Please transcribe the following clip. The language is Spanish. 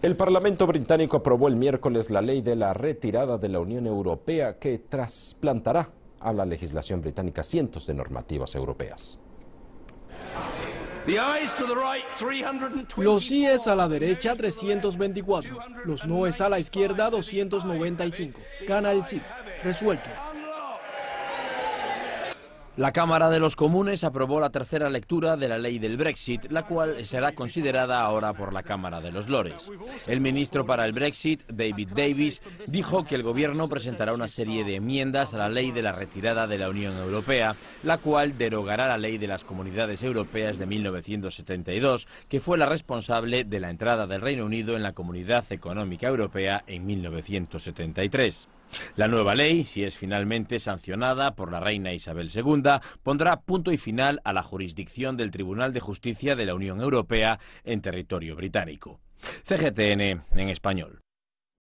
El Parlamento británico aprobó el miércoles la ley de la retirada de la Unión Europea que trasplantará a la legislación británica cientos de normativas europeas. Los síes a la derecha 324, los noes a la izquierda 295. Gana el sí. Resuelto. La Cámara de los Comunes aprobó la tercera lectura de la ley del Brexit, la cual será considerada ahora por la Cámara de los Lores. El ministro para el Brexit, David Davis, dijo que el Gobierno presentará una serie de enmiendas a la ley de la retirada de la Unión Europea, la cual derogará la ley de las comunidades europeas de 1972, que fue la responsable de la entrada del Reino Unido en la Comunidad Económica Europea en 1973. La nueva ley, si es finalmente sancionada por la reina Isabel II, pondrá punto y final a la jurisdicción del Tribunal de Justicia de la Unión Europea en territorio británico. CGTN en español.